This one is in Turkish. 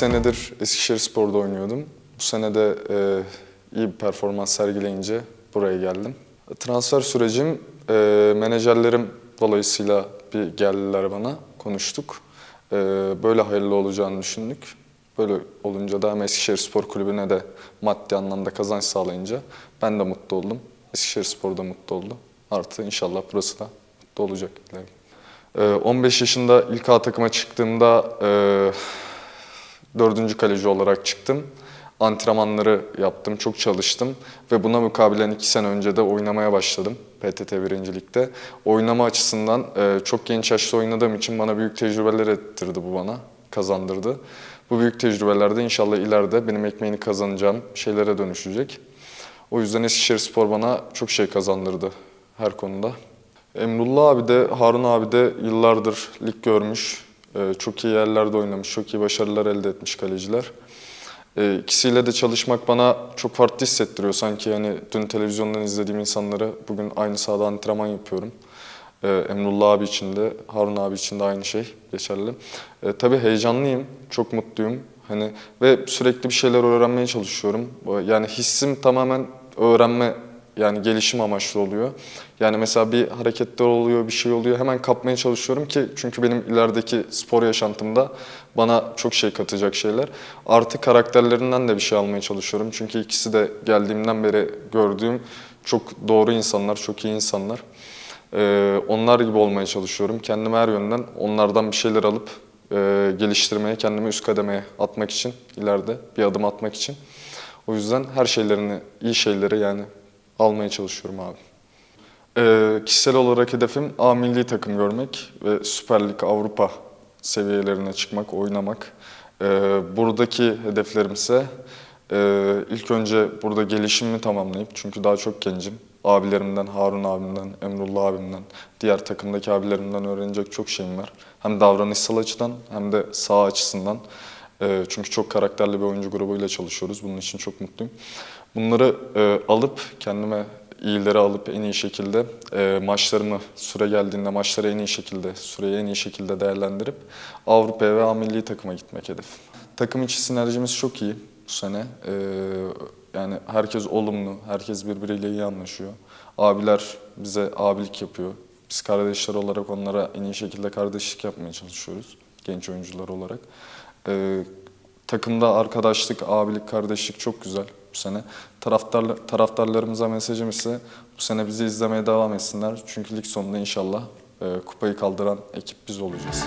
senedir Eskişehir Spor'da oynuyordum. Bu sene de e, iyi bir performans sergileyince buraya geldim. Transfer sürecim, e, menajerlerim dolayısıyla bir geldiler bana, konuştuk. E, böyle hayırlı olacağını düşündük. Böyle olunca da hem Eskişehir Spor Kulübü'ne de maddi anlamda kazanç sağlayınca ben de mutlu oldum. Eskişehir Spor da mutlu oldu. Artı inşallah burası da mutlu olacak ileride. 15 yaşında ilk A takıma çıktığımda e, dördüncü kaleci olarak çıktım. Antrenmanları yaptım, çok çalıştım ve buna mukabilen iki sene önce de oynamaya başladım PTT birincilikte. Oynama açısından e, çok genç yaşta oynadığım için bana büyük tecrübeler ettirdi bu bana, kazandırdı. Bu büyük tecrübelerde inşallah ileride benim ekmeğini kazanacağım şeylere dönüşecek. O yüzden Eskişehir Spor bana çok şey kazandırdı her konuda. Emrullah abi de Harun abi de yıllardır lig görmüş, ee, çok iyi yerlerde oynamış, çok iyi başarılar elde etmiş kaleciler. E, de çalışmak bana çok farklı hissettiriyor. Sanki yani dün televizyondan izlediğim insanları bugün aynı sahada antrenman yapıyorum. Ee, Emrullah abi için de, Harun abi için de aynı şey geçerli. tabii heyecanlıyım, çok mutluyum. Hani ve sürekli bir şeyler öğrenmeye çalışıyorum. Yani hissim tamamen öğrenme yani gelişim amaçlı oluyor. Yani mesela bir hareketler oluyor, bir şey oluyor. Hemen kapmaya çalışıyorum ki çünkü benim ilerideki spor yaşantımda bana çok şey katacak şeyler. Artı karakterlerinden de bir şey almaya çalışıyorum. Çünkü ikisi de geldiğimden beri gördüğüm çok doğru insanlar, çok iyi insanlar. Ee, onlar gibi olmaya çalışıyorum. Kendimi her yönden onlardan bir şeyler alıp e, geliştirmeye, kendimi üst kademeye atmak için, ileride bir adım atmak için. O yüzden her şeylerini, iyi şeyleri yani almaya çalışıyorum abi. Ee, kişisel olarak hedefim A milli takım görmek ve Süper Lig Avrupa seviyelerine çıkmak, oynamak. Ee, buradaki hedeflerim ise e, ilk önce burada gelişimimi tamamlayıp çünkü daha çok gencim. Abilerimden, Harun abimden, Emrullah abimden, diğer takımdaki abilerimden öğrenecek çok şeyim var. Hem davranışsal açıdan hem de sağ açısından. Ee, çünkü çok karakterli bir oyuncu grubuyla çalışıyoruz. Bunun için çok mutluyum. Bunları e, alıp kendime iyileri alıp en iyi şekilde e, maçlarımı süre geldiğinde maçları en iyi şekilde, süreyi en iyi şekilde değerlendirip Avrupa'ya ve A takıma gitmek hedef. Takım içi sinerjimiz çok iyi bu sene. E, yani herkes olumlu, herkes birbiriyle iyi anlaşıyor. Abiler bize abilik yapıyor. Biz kardeşler olarak onlara en iyi şekilde kardeşlik yapmaya çalışıyoruz genç oyuncular olarak. Ee, takımda arkadaşlık, abilik, kardeşlik çok güzel bu sene. Taraftar, taraftarlarımıza mesajım ise bu sene bizi izlemeye devam etsinler. Çünkü lig sonunda inşallah e, kupayı kaldıran ekip biz olacağız.